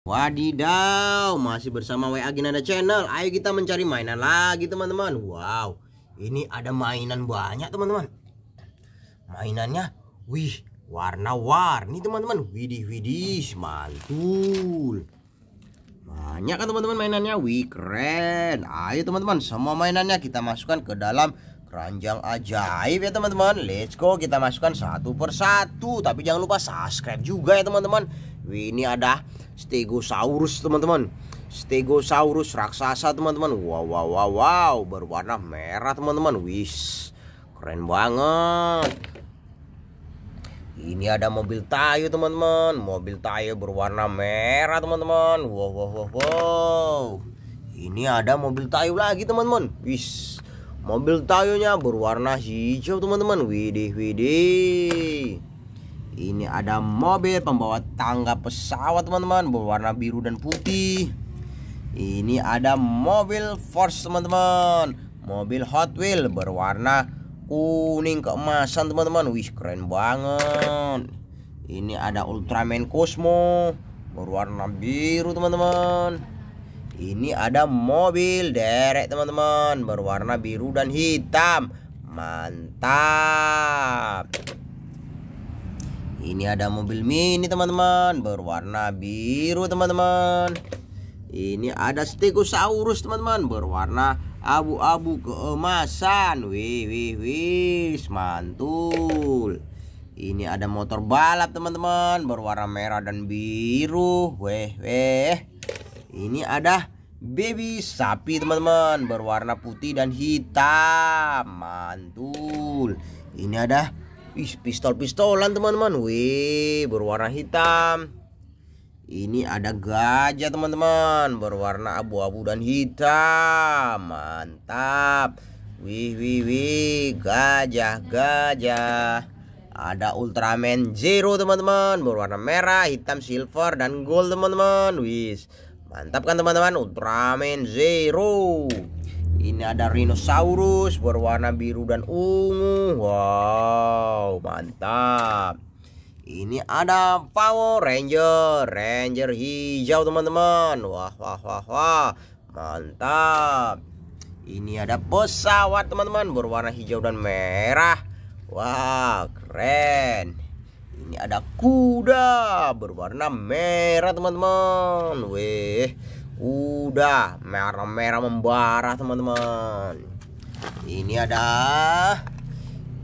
Wadidaw, masih bersama WA Ginanda Channel. Ayo kita mencari mainan lagi, teman-teman. Wow, ini ada mainan banyak, teman-teman. Mainannya, wih, warna-warni, teman-teman. Widih, widih, mantul. Banyak kan teman-teman mainannya? Wih, keren. Ayo teman-teman, semua mainannya kita masukkan ke dalam keranjang ajaib ya teman-teman. Let's go, kita masukkan satu persatu. Tapi jangan lupa subscribe juga ya teman-teman. Wih, ini ada Stegosaurus teman-teman Stegosaurus raksasa teman-teman Wow wow wow wow Berwarna merah teman-teman Wis Keren banget Ini ada mobil tayo teman-teman Mobil tayo berwarna merah teman-teman Wow wow wow wow Ini ada mobil tayo lagi teman-teman Wis Mobil tayonya berwarna hijau teman-teman Widih widih ini ada mobil pembawa tangga pesawat teman-teman Berwarna biru dan putih Ini ada mobil Force teman-teman Mobil Hot Wheel berwarna kuning keemasan teman-teman Wih keren banget Ini ada Ultraman Cosmo Berwarna biru teman-teman Ini ada mobil derek teman-teman Berwarna biru dan hitam Mantap ini ada mobil mini teman-teman Berwarna biru teman-teman Ini ada stegosaurus teman-teman Berwarna abu-abu keemasan Wih wih wih Mantul Ini ada motor balap teman-teman Berwarna merah dan biru Wih, wih. Ini ada baby sapi teman-teman Berwarna putih dan hitam Mantul Ini ada Wih, pistol-pistolan teman-teman. Wih, berwarna hitam. Ini ada gajah teman-teman, berwarna abu-abu dan hitam. Mantap. Wih, wih, wih, gajah, gajah. Ada Ultraman Zero teman-teman, berwarna merah, hitam, silver, dan gold teman-teman. Wih, mantap kan teman-teman, Ultraman Zero. Ini ada rhinosaurus berwarna biru dan ungu. Wow, mantap. Ini ada Power Ranger, Ranger hijau teman-teman. Wah, wah, wah, wah. Mantap. Ini ada pesawat teman-teman berwarna hijau dan merah. Wah, keren. Ini ada kuda berwarna merah teman-teman. Wih. Udah merah-merah membara teman-teman. Ini ada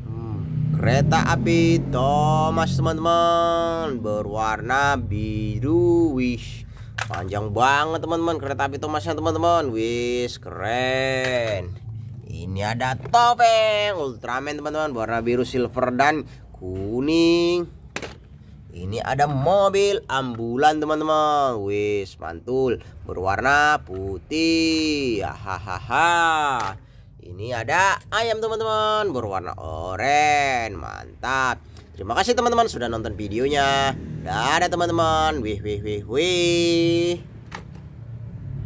hmm, kereta api Thomas teman-teman berwarna biru wish panjang banget teman-teman kereta api Thomasnya teman-teman wish keren ini ada topeng Ultraman teman-teman warna biru silver dan kuning ini ada mobil ambulan teman-teman. Wis mantul, berwarna putih. Hahaha. Ini ada ayam teman-teman, berwarna oranye. Mantap. Terima kasih teman-teman sudah nonton videonya. Dadah teman-teman. Wih wih wih wih.